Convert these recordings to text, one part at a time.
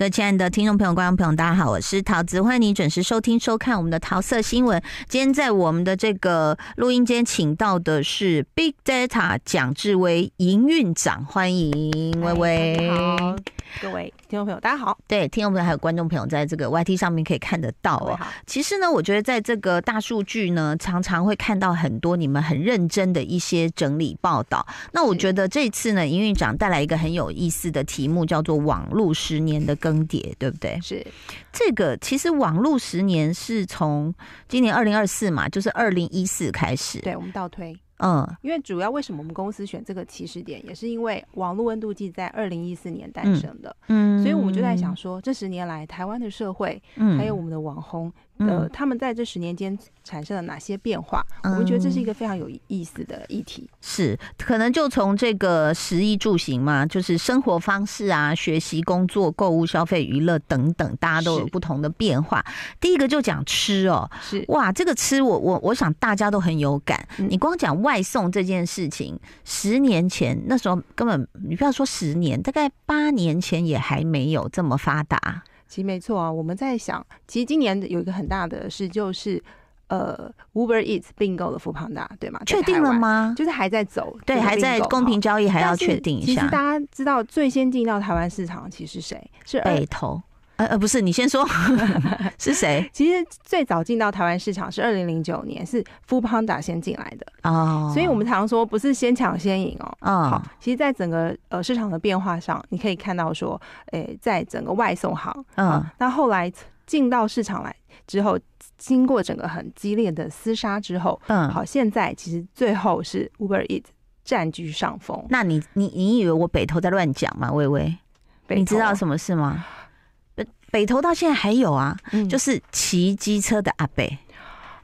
各位亲爱的听众朋友、观众朋友，大家好，我是桃子，欢迎你准时收听、收看我们的桃色新闻。今天在我们的这个录音间，请到的是 Big Data 蒋志威营运长，欢迎微微。各位听众朋友，大家好。对，听众朋友还有观众朋友，在这个 YT 上面可以看得到哦。其实呢，我觉得在这个大数据呢，常常会看到很多你们很认真的一些整理报道。那我觉得这次呢，营运长带来一个很有意思的题目，叫做“网络十年的更迭”，对不对？是。这个其实网络十年是从今年二零二四嘛，就是二零一四开始。对，我们倒推。嗯，因为主要为什么我们公司选这个起始点，也是因为网络温度计在二零一四年诞生的，嗯，所以我们就在想说，这十年来台湾的社会，嗯，还有我们的网红。呃，他们在这十年间产生了哪些变化？我们觉得这是一个非常有意思的议题。是，可能就从这个食衣住行嘛，就是生活方式啊、学习、工作、购物、消费、娱乐等等，大家都有不同的变化。第一个就讲吃哦，是哇，这个吃我我我想大家都很有感。你光讲外送这件事情，十年前那时候根本你不要说十年，大概八年前也还没有这么发达。其实没错啊，我们在想，其实今年有一个很大的事，就是呃，Uber t s 并购了富胖达，对吗？确定了吗？就是还在走，对，还在公平交易，还要确定一下。其实大家知道，最先进到台湾市场其实谁是北投。呃呃，不是，你先说 是谁？其实最早进到台湾市场是二零零九年，是 f o o p a n d a 先进来的哦。所以我们常说不是先抢先赢哦啊。好，其实，在整个呃市场的变化上，你可以看到说，诶，在整个外送行，嗯，那后来进到市场来之后，经过整个很激烈的厮杀之后，嗯，好，现在其实最后是 Uber Eats 占据上风。那你你你以为我北投在乱讲吗？微微，你知道什么事吗？北投到现在还有啊，就是骑机车的阿贝，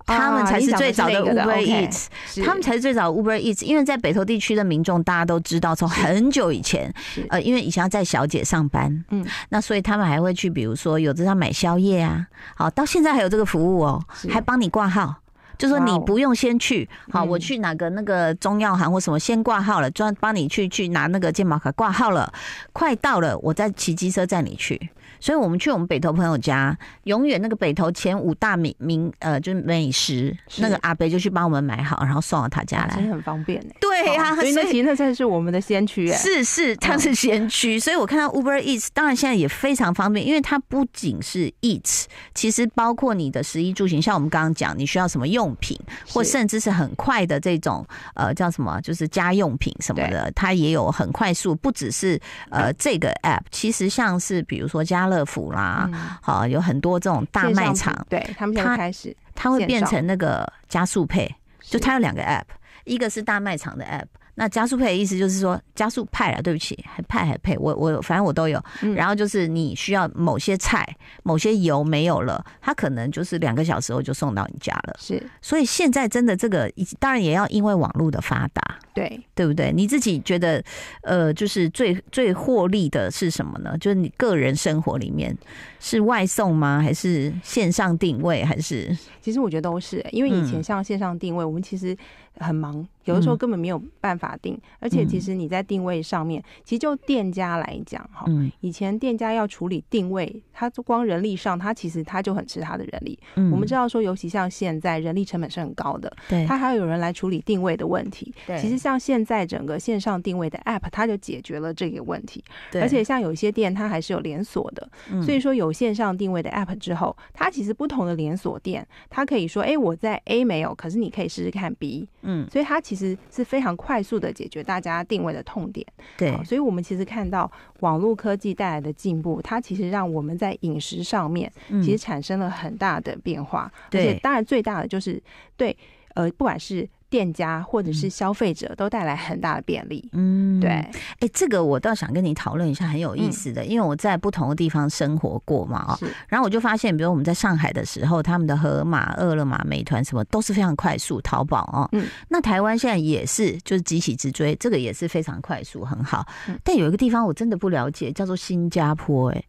他们才是最早的 Uber Eats，他们才是最早 Uber Eats。因为在北投地区的民众，大家都知道，从很久以前，呃，因为以前要在小姐上班，嗯，那所以他们还会去，比如说有这样买宵夜啊，好，到现在还有这个服务哦，还帮你挂号，就说你不用先去，好，我去哪个那个中药行或什么先挂号了，专帮你去去拿那个健保卡挂号了，快到了，我再骑机车载你去。所以我们去我们北头朋友家，永远那个北头前五大名名呃就是美食，那个阿贝就去帮我们买好，然后送到他家来，真的很方便哎。对呀，那那才是我们的先驱哎。是是，他是先驱，所以我看到 Uber Eats，当然现在也非常方便，因为它不仅是 Eats，其实包括你的食衣住行，像我们刚刚讲，你需要什么用品，或甚至是很快的这种呃叫什么，就是家用品什么的，它也有很快速，不只是呃这个 App，其实像是比如说家。乐。乐福啦，好有很多这种大卖场，对他们，它开始，它会变成那个加速配，就它有两个 app，一个是大卖场的 app。那加速配的意思就是说加速派了，对不起，还派还配，我我反正我都有。然后就是你需要某些菜、某些油没有了，他可能就是两个小时后就送到你家了。是，所以现在真的这个当然也要因为网络的发达，对对不对？你自己觉得呃，就是最最获利的是什么呢？就是你个人生活里面是外送吗？还是线上定位？还是其实我觉得都是，因为以前像线上定位，我们其实。很忙，有的时候根本没有办法定，而且其实你在定位上面，其实就店家来讲，哈，以前店家要处理定位，他光人力上，他其实他就很吃他的人力。嗯。我们知道说，尤其像现在人力成本是很高的，对。他还要有人来处理定位的问题。其实像现在整个线上定位的 App，它就解决了这个问题。而且像有些店，它还是有连锁的，所以说有线上定位的 App 之后，它其实不同的连锁店，它可以说，哎，我在 A 没有，可是你可以试试看 B。嗯，所以它其实是非常快速的解决大家定位的痛点。对，所以我们其实看到网络科技带来的进步，它其实让我们在饮食上面其实产生了很大的变化。对，当然最大的就是对，呃，不管是。店家或者是消费者都带来很大的便利，嗯，对，哎，这个我倒想跟你讨论一下，很有意思的，因为我在不同的地方生活过嘛，啊，然后我就发现，比如我们在上海的时候，他们的盒马、饿了么、美团什么都是非常快速，淘宝哦，嗯，那台湾现在也是，就是急起直追，这个也是非常快速，很好，但有一个地方我真的不了解，叫做新加坡，哎，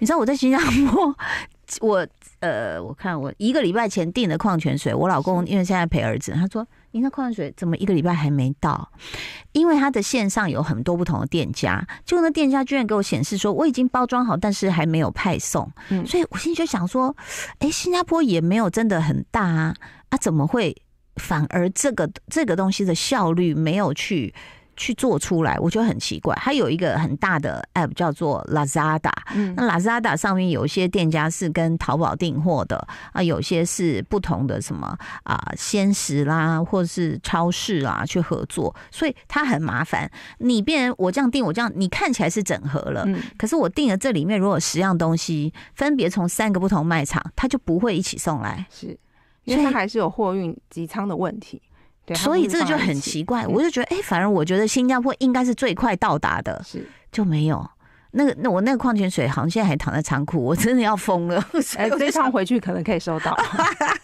你知道我在新加坡。我呃，我看我一个礼拜前订的矿泉水，我老公因为现在陪儿子，他说：“你那矿泉水怎么一个礼拜还没到？”因为他的线上有很多不同的店家，就那店家居然给我显示说我已经包装好，但是还没有派送。嗯，所以我心里就想说：“哎，新加坡也没有真的很大啊，啊，怎么会反而这个这个东西的效率没有去？”去做出来，我觉得很奇怪。它有一个很大的 app 叫做 Lazada，嗯、那 Lazada 上面有一些店家是跟淘宝订货的啊，有些是不同的什么啊鲜食啦，或者是超市啊去合作，所以它很麻烦。你变我这样订，我这样，你看起来是整合了，可是我订了这里面如果十样东西，分别从三个不同卖场，它就不会一起送来，是，因为它还是有货运集仓的问题。所以这个就很奇怪，我就觉得，哎，反而我觉得新加坡应该是最快到达的，是就没有那个那我那个矿泉水好像现在还躺在仓库，我真的要疯了，哎，这趟回去可能可以收到。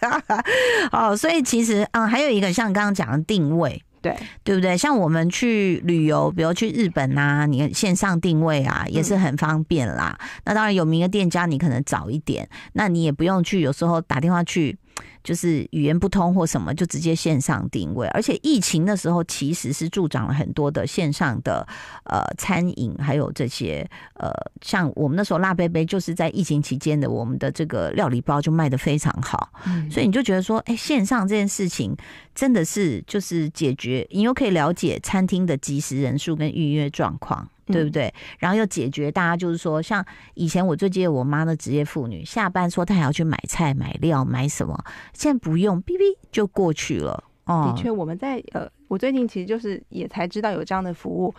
哦，所以其实啊，还有一个像刚刚讲的定位，对对不对？像我们去旅游，比如去日本呐，你看线上定位啊，也是很方便啦。那当然有名的店家你可能早一点，那你也不用去，有时候打电话去。就是语言不通或什么，就直接线上定位。而且疫情的时候，其实是助长了很多的线上的呃餐饮，还有这些呃，像我们那时候辣杯杯就是在疫情期间的，我们的这个料理包就卖的非常好。所以你就觉得说，哎，线上这件事情真的是就是解决，你又可以了解餐厅的即时人数跟预约状况。对不对？然后又解决大家，就是说，像以前我最记得我妈的职业妇女，下班说她还要去买菜、买料、买什么，现在不用，哔哔就过去了。哦、的确，我们在呃，我最近其实就是也才知道有这样的服务。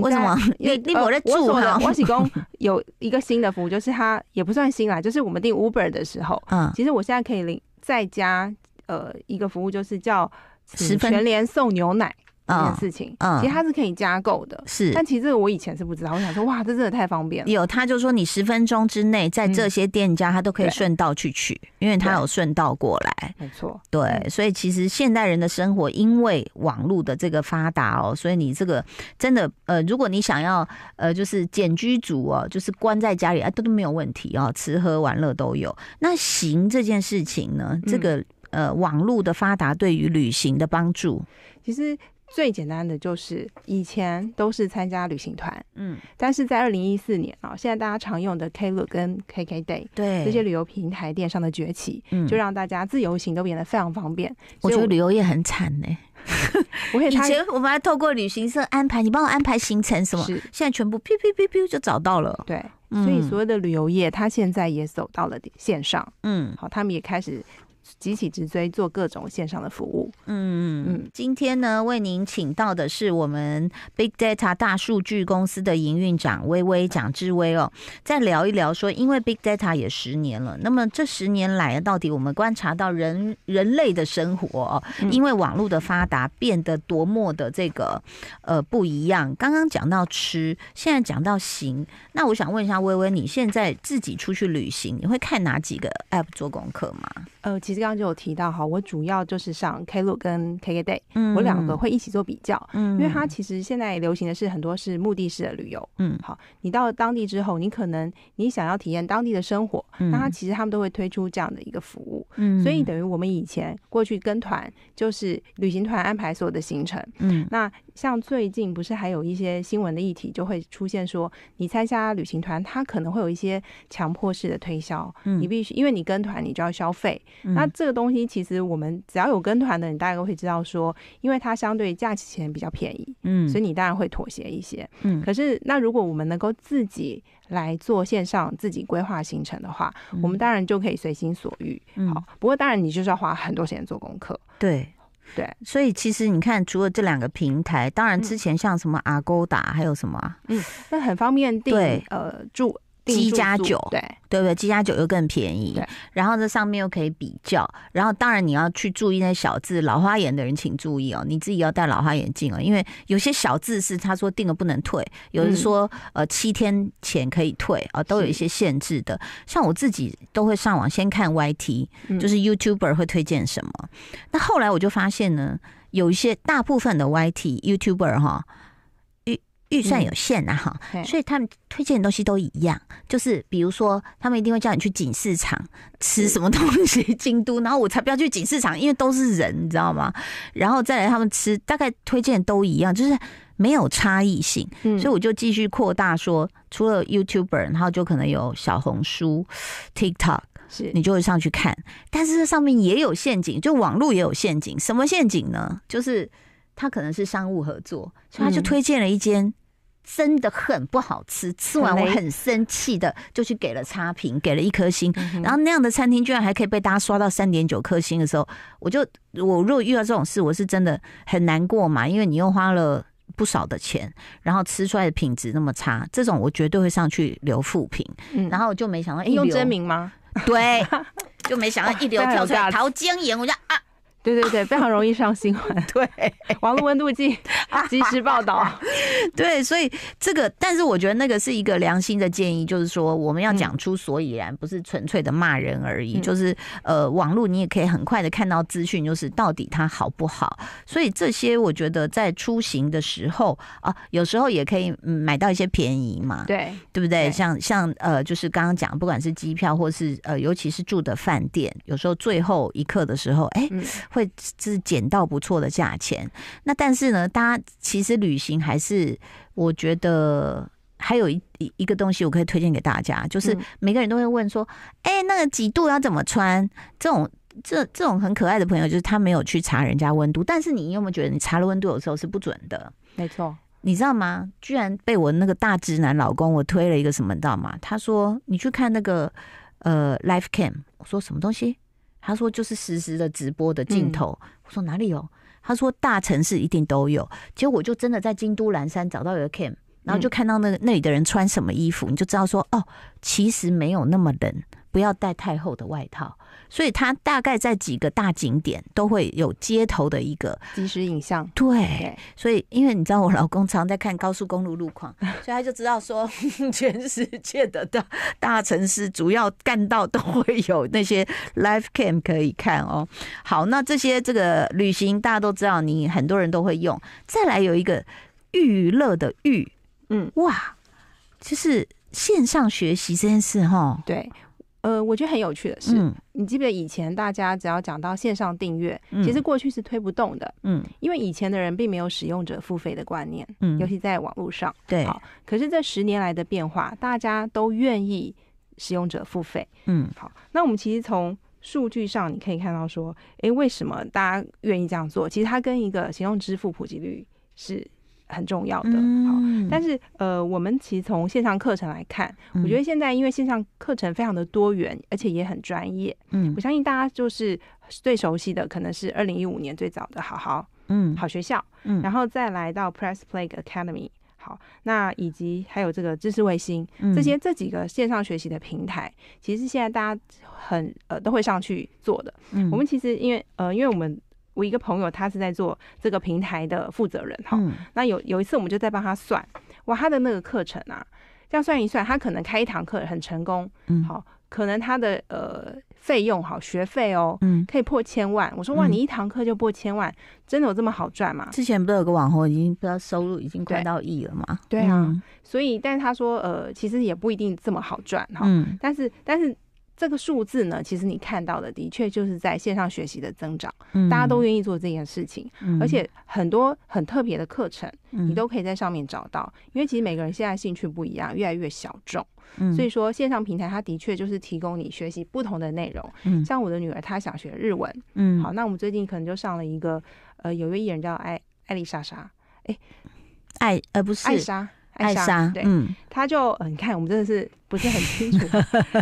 为什么？因为我在住哈，我喜公有一个新的服务，就是它也不算新啦，就是我们订 Uber 的时候，嗯，其实我现在可以领在家呃一个服务，就是叫十分联送牛奶。这件事情，其实它是可以加购的，是。但其实我以前是不知道，我想说，哇，这真的太方便了。有，他就说你十分钟之内在这些店家，他都可以顺道去取，因为他有顺道过来。没错，对。所以其实现代人的生活，因为网络的这个发达哦，所以你这个真的，呃，如果你想要，呃，就是简居族哦，就是关在家里啊，都都没有问题哦，吃喝玩乐都有。那行这件事情呢，这个呃，网络的发达对于旅行的帮助，其实。最简单的就是以前都是参加旅行团，嗯，但是在二零一四年啊，现在大家常用的 Klook 跟 KKday，对这些旅游平台电商的崛起，嗯，就让大家自由行都变得非常方便。我觉得旅游业很惨呢，我以前我们还透过旅行社安排，你帮我安排行程什么，是现在全部就找到了，对，所以所有的旅游业它现在也走到了线上，嗯，好，他们也开始。急起直追，做各种线上的服务。嗯嗯嗯。今天呢，为您请到的是我们 Big Data 大数据公司的营运长微微蒋志威哦，再聊一聊说，因为 Big Data 也十年了，那么这十年来，到底我们观察到人人类的生活，因为网络的发达变得多么的这个呃不一样。刚刚讲到吃，现在讲到行，那我想问一下微微，你现在自己出去旅行，你会看哪几个 App 做功课吗？呃，其实。刚刚就有提到哈，我主要就是上 Klook 跟 KKday，我两个会一起做比较，嗯，因为它其实现在流行的是很多是目的式的旅游，嗯，好，你到当地之后，你可能你想要体验当地的生活，那它其实他们都会推出这样的一个服务，嗯，所以等于我们以前过去跟团，就是旅行团安排所有的行程，嗯，那像最近不是还有一些新闻的议题就会出现说，你参加旅行团，它可能会有一些强迫式的推销，嗯，你必须因为你跟团你就要消费，那。这个东西其实我们只要有跟团的，你大概会知道说，因为它相对假期前比较便宜，嗯，所以你当然会妥协一些，嗯。可是那如果我们能够自己来做线上自己规划行程的话，我们当然就可以随心所欲，好。不过当然你就是要花很多时间做功课，对对。所以其实你看，除了这两个平台，当然之前像什么阿勾达还有什么，嗯，那很方便订呃住。基加酒，对对不对？基加酒又更便宜，然后这上面又可以比较，然后当然你要去注意那小字，老花眼的人请注意哦，你自己要戴老花眼镜哦，因为有些小字是他说定了不能退，有人说呃七天前可以退啊，都有一些限制的。像我自己都会上网先看 YT，就是 Youtuber 会推荐什么，那后来我就发现呢，有一些大部分的 YT Youtuber 哈。预算有限啊，哈，所以他们推荐的东西都一样，就是比如说他们一定会叫你去锦市场吃什么东西，京都，然后我才不要去锦市场，因为都是人，你知道吗？然后再来他们吃，大概推荐都一样，就是没有差异性，所以我就继续扩大说，除了 YouTube，r 然后就可能有小红书、TikTok，是你就会上去看，但是这上面也有陷阱，就网络也有陷阱，什么陷阱呢？就是。他可能是商务合作，所以他就推荐了一间，真的很不好吃。吃完我很生气的，就去给了差评，给了一颗星。然后那样的餐厅居然还可以被大家刷到三点九颗星的时候，我就我如果遇到这种事，我是真的很难过嘛，因为你又花了不少的钱，然后吃出来的品质那么差，这种我绝对会上去留负评。然后我就没想到哎，用真名吗？对，就没想到一流跳出来陶晶莹，我就啊。对对对，非常容易上新闻。对，网络温度计 及时报道。对，所以这个，但是我觉得那个是一个良心的建议，就是说我们要讲出所以然，不是纯粹的骂人而已。就是呃，网络你也可以很快的看到资讯，就是到底它好不好。所以这些我觉得在出行的时候啊，有时候也可以嗯、买到一些便宜嘛。对，对不对？像像呃，就是刚刚讲，不管是机票或是呃，尤其是住的饭店，有时候最后一刻的时候，哎。会是捡到不错的价钱。那但是呢，大家其实旅行还是我觉得还有一一个东西我可以推荐给大家，就是每个人都会问说：“哎，那个几度要怎么穿？”这种这这种很可爱的朋友，就是他没有去查人家温度。但是你有没有觉得你查了温度有时候是不准的？没错，你知道吗？居然被我那个大直男老公我推了一个什么？你知道吗？他说：“你去看那个呃，LifeCam。”我说：“什么东西？”他说：“就是实时的直播的镜头。”我说：“哪里有？”他说：“大城市一定都有。”结果我就真的在京都岚山找到一个 cam，然后就看到那个那里的人穿什么衣服，你就知道说：“哦，其实没有那么冷。”不要戴太厚的外套，所以他大概在几个大景点都会有街头的一个即时影像。对，所以因为你知道我老公常在看高速公路路况，所以他就知道说 全世界的大大城市主要干道都会有那些 live cam 可以看哦。好，那这些这个旅行大家都知道，你很多人都会用。再来有一个娱乐的娱，嗯，哇，就是线上学习这件事，哈，对。呃，我觉得很有趣的是，你记得以前大家只要讲到线上订阅，其实过去是推不动的，嗯，因为以前的人并没有使用者付费的观念，嗯，尤其在网络上，对。可是这十年来的变化，大家都愿意使用者付费，嗯，好。那我们其实从数据上你可以看到说，哎，为什么大家愿意这样做？其实它跟一个行动支付普及率是。很重要的，好，但是呃，我们其实从线上课程来看，我觉得现在因为线上课程非常的多元，而且也很专业。嗯，我相信大家就是最熟悉的，可能是二零一五年最早的好好，嗯，好学校，嗯，然后再来到 Press Play Academy，好，那以及还有这个知识卫星，这些这几个线上学习的平台，其实现在大家很呃都会上去做的。我们其实因为呃，因为我们。我一个朋友，他是在做这个平台的负责人哈。那有有一次，我们就在帮他算，哇，他的那个课程啊，这样算一算，他可能开一堂课很成功，嗯，好，可能他的呃费用好学费哦，嗯，可以破千万。我说哇，你一堂课就破千万，真的有这么好赚吗？之前不是有个网红已经不知道收入已经快到亿了吗？对啊，所以，但是他说，呃，其实也不一定这么好赚哈。嗯，但是，但是。这个数字呢，其实你看到的的确就是在线上学习的增长，大家都愿意做这件事情，嗯，而且很多很特别的课程，你都可以在上面找到，因为其实每个人现在兴趣不一样，越来越小众，嗯，所以说线上平台它的确就是提供你学习不同的内容，嗯，像我的女儿她想学日文，嗯，好，那我们最近可能就上了一个，呃，有个艺人叫艾艾丽莎莎，哎，艾呃不是艾莎。艾莎，对，他就你看，我们真的是不是很清楚，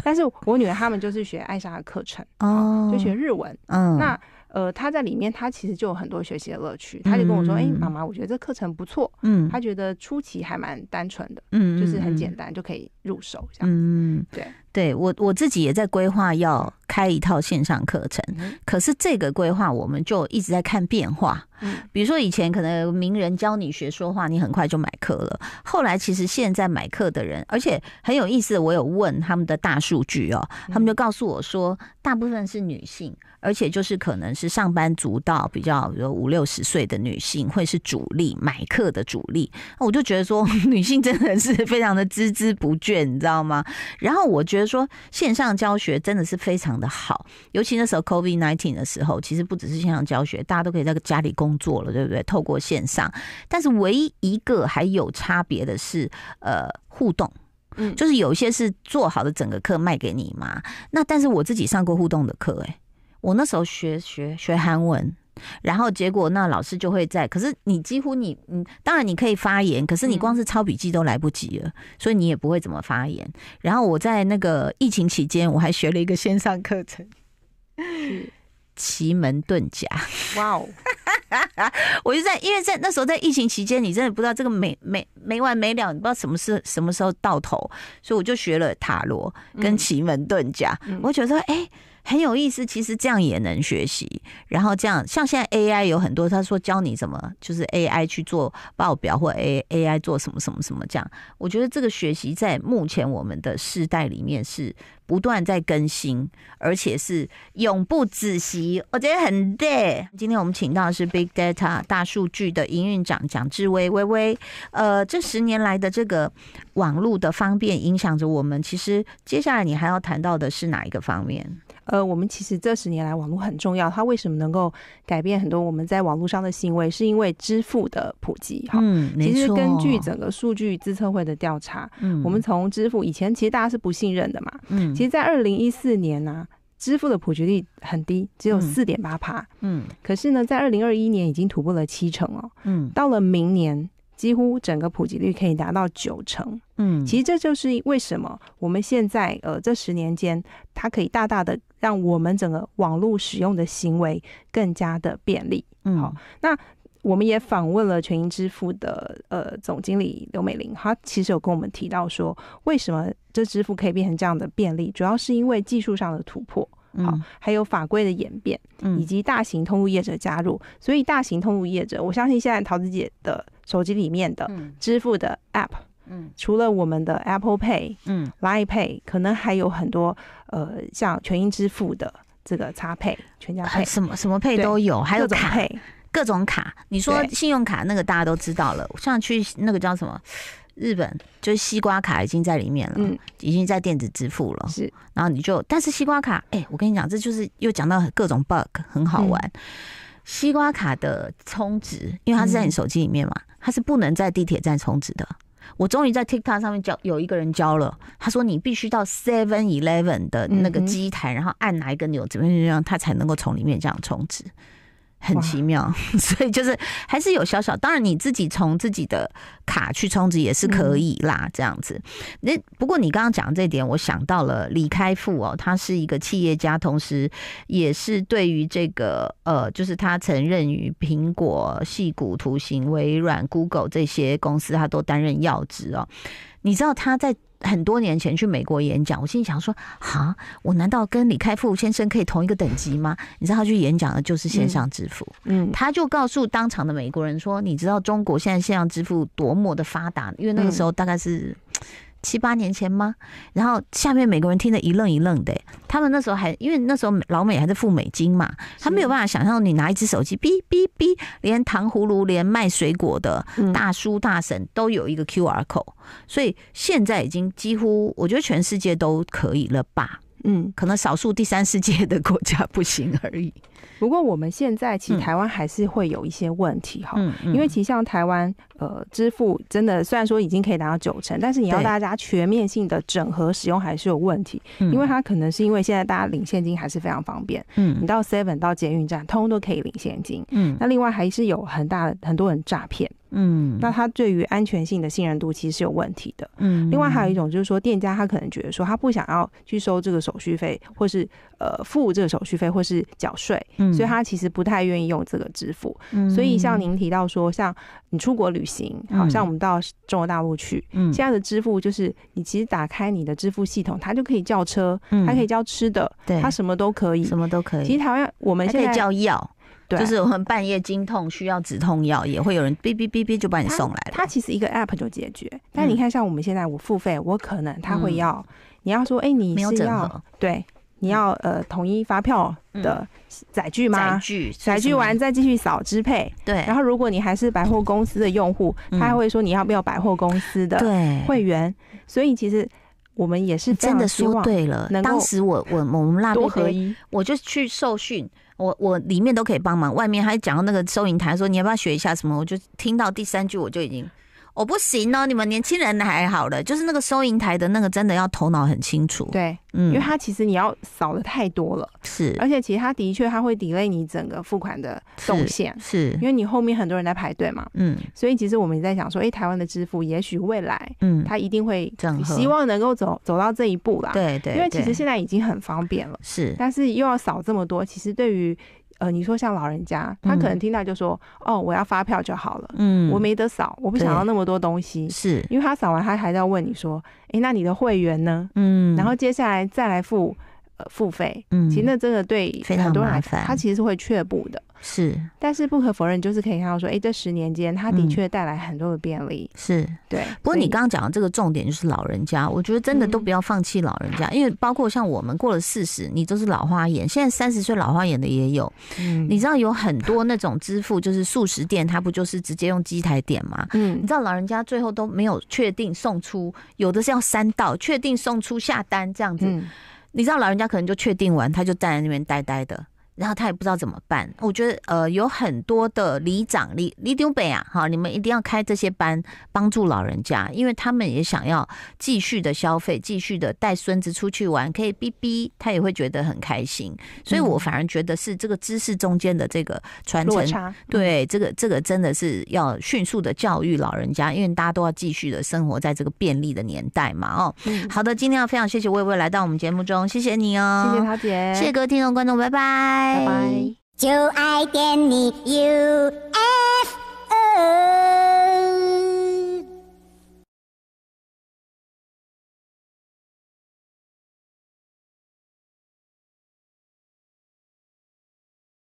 但是我女儿他们就是学艾莎的课程哦，就学日文，嗯，那呃，他在里面他其实就有很多学习的乐趣，他就跟我说，哎，妈妈，我觉得这课程不错，嗯，他觉得初期还蛮单纯的，嗯，就是很简单就可以入手这样，嗯，对，对我我自己也在规划要。开一套线上课程，可是这个规划我们就一直在看变化。比如说以前可能名人教你学说话，你很快就买课了。后来其实现在买课的人，而且很有意思，我有问他们的大数据哦，他们就告诉我说，大部分是女性，而且就是可能是上班族到比较有五六十岁的女性会是主力买课的主力。我就觉得说，女性真的是非常的孜孜不倦，你知道吗？然后我觉得说，线上教学真的是非常的。好，尤其那时候 COVID nineteen 的时候，其实不只是线上教学，大家都可以在家里工作了，对不对？透过线上，但是唯一一个还有差别的是，呃，互动，嗯，就是有一些是做好的整个课卖给你嘛，那但是我自己上过互动的课，哎，我那时候学学学韩文。然后结果，那老师就会在。可是你几乎你嗯，当然你可以发言，可是你光是抄笔记都来不及了，所以你也不会怎么发言。然后我在那个疫情期间，我还学了一个线上课程，奇门遁甲。哇哦！我就在因为在那时候在疫情期间，你真的不知道这个没没没完没了，你不知道什么是什么时候到头，所以我就学了塔罗跟奇门遁甲。我觉得说，哎。很有意思，其实这样也能学习。然后这样，像现在 AI 有很多，他说教你怎么就是 AI 去做报表或 A AI 做什么什么什么这样。我觉得这个学习在目前我们的世代里面是不断在更新，而且是永不止息。我觉得很对。今天我们请到的是 Big Data 大数据的营运长蒋志威微微。呃，这十年来的这个网络的方便影响着我们。其实接下来你还要谈到的是哪一个方面？呃，我们其实这十年来网络很重要，它为什么能够改变很多我们在网络上的行为？是因为支付的普及哈。嗯，其实根据整个数据自测会的调查，嗯，我们从支付以前其实大家是不信任的嘛。嗯，其实，在二零一四年呢，支付的普及率很低，只有四点八趴。嗯，可是呢，在二零二一年已经突破了七成哦。嗯，到了明年。几乎整个普及率可以达到九成，嗯，其实这就是为什么我们现在呃这十年间，它可以大大的让我们整个网络使用的行为更加的便利，嗯，好，那我们也访问了全银支付的呃总经理刘美玲，她其实有跟我们提到说，为什么这支付可以变成这样的便利，主要是因为技术上的突破，好，还有法规的演变，嗯，以及大型通路业者加入，所以大型通路业者，我相信现在桃子姐的。手机里面的支付的 App，除了我们的 Apple Pay，嗯，Line Pay，可能还有很多，呃，像全英支付的这个差配、全家配，什么什么配都有，还有卡，各种卡。你说信用卡那个大家都知道了，像去那个叫什么日本，就是西瓜卡已经在里面了，嗯，已经在电子支付了。是，然后你就，但是西瓜卡，哎，我跟你讲，这就是又讲到各种 bug，很好玩。西瓜卡的充值，因为它是在你手机里面嘛。它是不能在地铁站充值的。我终于在 TikTok 上面交有一个人教了，他说你必须到 Seven Eleven 的那个机台，然后按哪一个钮，怎么怎么样，他才能够从里面这样充值。很奇妙，所以就是还是有小小。当然，你自己从自己的卡去充值也是可以啦，这样子。那不过你刚刚讲这点，我想到了李开复哦，他是一个企业家，同时也是对于这个呃，就是他曾任于苹果、戏骨、图形、微软、Google 这些公司，他都担任要职哦。你知道他在？很多年前去美国演讲，我心里想说：啊，我难道跟李开复先生可以同一个等级吗？你知道他去演讲的就是线上支付，嗯，他就告诉当场的美国人说：你知道中国现在线上支付多么的发达？因为那个时候大概是。七八年前吗？然后下面美国人听得一愣一愣的。他们那时候还因为那时候老美还在付美金嘛，他没有办法想象你拿一只手机，哔哔哔，连糖葫芦、连卖水果的大叔大婶都有一个 Q R 口。所以现在已经几乎，我觉得全世界都可以了吧？嗯，可能少数第三世界的国家不行而已。不过我们现在其实台湾还是会有一些问题哈，因为其实像台湾呃支付真的虽然说已经可以达到九成，但是你要大家全面性的整合使用还是有问题，因为它可能是因为现在大家领现金还是非常方便，你到 Seven 到捷运站通通都可以领现金，那另外还是有很大很多人诈骗。嗯，那他对于安全性的信任度其实是有问题的。嗯，另外还有一种就是说，店家他可能觉得说，他不想要去收这个手续费，或是呃付这个手续费，或是缴税，所以他其实不太愿意用这个支付。嗯，所以像您提到说，像你出国旅行，好，像我们到中国大陆去，现在的支付就是你其实打开你的支付系统，它就可以叫车，它可以叫吃的，对，它什么都可以，什么都可以。其实台湾我们现在叫药。就是我们半夜惊痛需要止痛药，也会有人哔哔哔哔就把你送来了。它其实一个 App 就解决。但你看，像我们现在我付费，我可能他会要，你要说，哎，你是要对，你要呃统一发票的载具吗？载具，载具完再继续扫支配。对。然后如果你还是百货公司的用户，他还会说你要不要百货公司的会员？所以其实我们也是真的说对了。当时我我我们蜡笔合一，我就去受训。我我里面都可以帮忙，外面还讲到那个收银台说，你要不要学一下什么？我就听到第三句，我就已经。我不行哦，你们年轻人还好了，就是那个收银台的那个真的要头脑很清楚。对，嗯，因为它其实你要扫的太多了，是，而且其实它的确它会 delay 你整个付款的动线，是因为你后面很多人在排队嘛，嗯，所以其实我们也在想说，哎，台湾的支付也许未来，嗯，它一定会整合，希望能够走走到这一步啦，对对，因为其实现在已经很方便了，是，但是又要扫这么多，其实对于。呃，你说像老人家，他可能听到就说：“哦，我要发票就好了，嗯，我没得扫，我不想要那么多东西，是，因为他扫完，他还在问你说，哎，那你的会员呢？嗯，然后接下来再来付。”呃，付费，嗯，其实那真的对很多来，他其实是会却步的，是。但是不可否认，就是可以看到说，哎，这十年间，他的确带来很多的便利。是，对。不过你刚刚讲的这个重点就是老人家，我觉得真的都不要放弃老人家，因为包括像我们过了四十，你就是老花眼。现在三十岁老花眼的也有，嗯，你知道有很多那种支付，就是素食店，它不就是直接用机台点吗？嗯，你知道老人家最后都没有确定送出，有的是要三到确定送出下单这样子。你知道老人家可能就确定完，他就站在那边呆呆的。然后他也不知道怎么办。我觉得，呃，有很多的里长、里里丢北啊，哈，你们一定要开这些班，帮助老人家，因为他们也想要继续的消费，继续的带孙子出去玩，可以逼逼，他也会觉得很开心。所以我反而觉得是这个知识中间的这个传承，对，这个这个真的是要迅速的教育老人家，因为大家都要继续的生活在这个便利的年代嘛。哦，好的，今天要非常谢谢薇薇来到我们节目中，谢谢你哦，谢谢桃姐，谢谢各位听众观众，拜拜。拜拜。